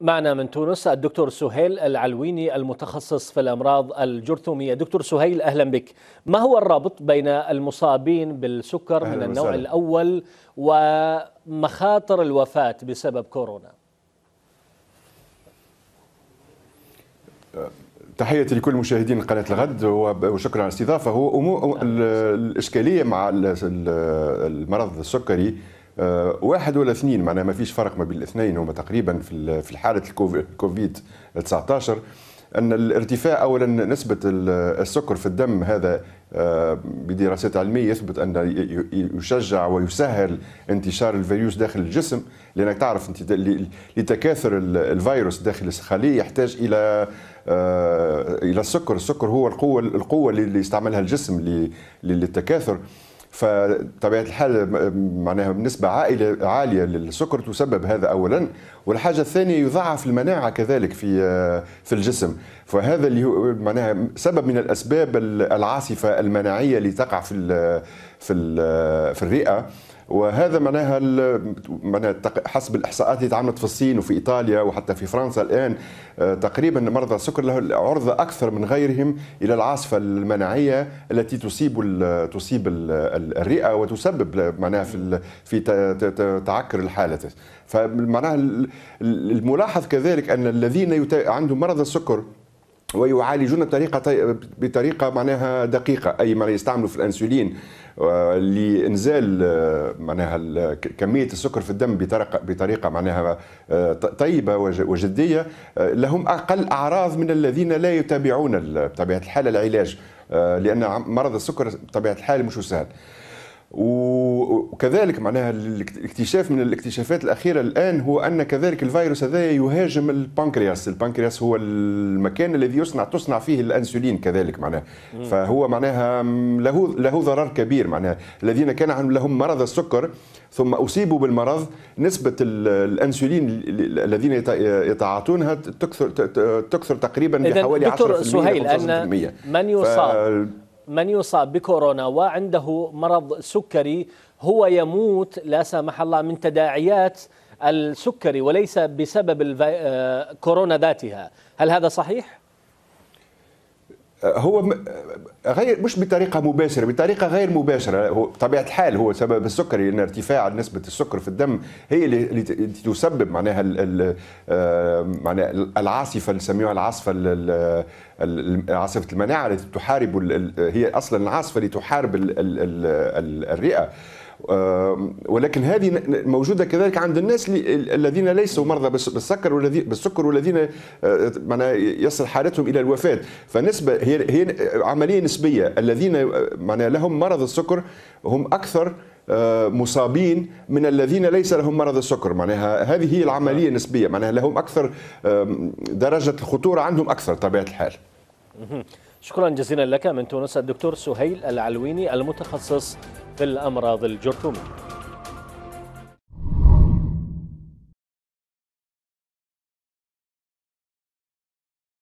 معنا من تونس الدكتور سهيل العلويني المتخصص في الأمراض الجرثومية دكتور سهيل أهلا بك ما هو الرابط بين المصابين بالسكر من النوع وسهل. الأول ومخاطر الوفاة بسبب كورونا تحياتي لكل مشاهدين قناة الغد وشكرا على الاستضافة هو نعم. الإشكالية مع المرض السكري آه، واحد ولا اثنين معناها ما فيش فرق ما بين الاثنين هما تقريبا في في حاله الكوفيد 19 ان الارتفاع اولا نسبه السكر في الدم هذا آه، بدراسات علميه يثبت ان يشجع ويسهل انتشار الفيروس داخل الجسم لانك تعرف انت لتكاثر الفيروس داخل الخليه يحتاج الى آه، الى السكر، السكر هو القوه القوه اللي يستعملها الجسم للتكاثر فطبيعه الحال معناها بنسبه عائله عاليه للسكر تسبب هذا اولا والحاجه الثانيه يضعف المناعه كذلك في آه، في الجسم فهذا اللي هو معناها سبب من الاسباب العاصفه المناعيه اللي تقع في الـ في الـ آه، في الرئه وهذا معناها معناها حسب الاحصاءات اللي تعملت في الصين وفي ايطاليا وحتى في فرنسا الان آه، تقريبا مرضى السكر له عرضه اكثر من غيرهم الى العاصفه المناعيه التي تصيب تصيب الرئه وتسبب معناها في في تعكر الحاله فمعناها الملاحظ كذلك أن الذين عندهم مرض السكر ويعالجون بطريقه بطريقه معناها دقيقه اي ما يستعملوا في الانسولين لانزال معناها كميه السكر في الدم بطريقه بطريقه معناها آه، طيبه وجديه آه، لهم اقل اعراض من الذين لا يتابعون بطبيعه الحال العلاج آه، لان مرض السكر بطبيعه الحال مش سهل وكذلك معناها الاكتشاف من الاكتشافات الاخيره الان هو ان كذلك الفيروس هذا يهاجم البنكرياس، البنكرياس هو المكان الذي يصنع تصنع فيه الانسولين كذلك معناها فهو معناها له له ضرر كبير معناها الذين كان لهم مرض السكر ثم اصيبوا بالمرض نسبه الانسولين الذين يتعاطونها تكثر تكثر تقريبا بحوالي 10% دكتور سهيل ان من يصاب من يصاب بكورونا وعنده مرض سكري هو يموت لا سمح الله من تداعيات السكري وليس بسبب آه، كورونا ذاتها هل هذا صحيح؟ هو غير مش بطريقه مباشره بطريقه غير مباشره هو طبيعه الحال هو سبب السكري لان ارتفاع نسبه السكر في الدم هي اللي تسبب معناها معناها العاصفه نسميها العاصفه عاصفه المناعه التي تحارب هي اصلا العاصفه اللي تحارب الرئه ولكن هذه موجوده كذلك عند الناس الذين ليسوا مرضى بالسكر بالسكر والذين آه، معناها يصل حالتهم الى الوفاه فنسبه هي هي عمليه نسبيه الذين آه، معناها لهم مرض السكر هم اكثر آه، مصابين من الذين ليس لهم مرض السكر معناها هذه هي العمليه النسبيه معناها لهم اكثر درجه الخطوره عندهم اكثر طبيعه الحال شكرا جزيلا لك من تونس الدكتور سهيل العلويني المتخصص في الأمراض الجرثومية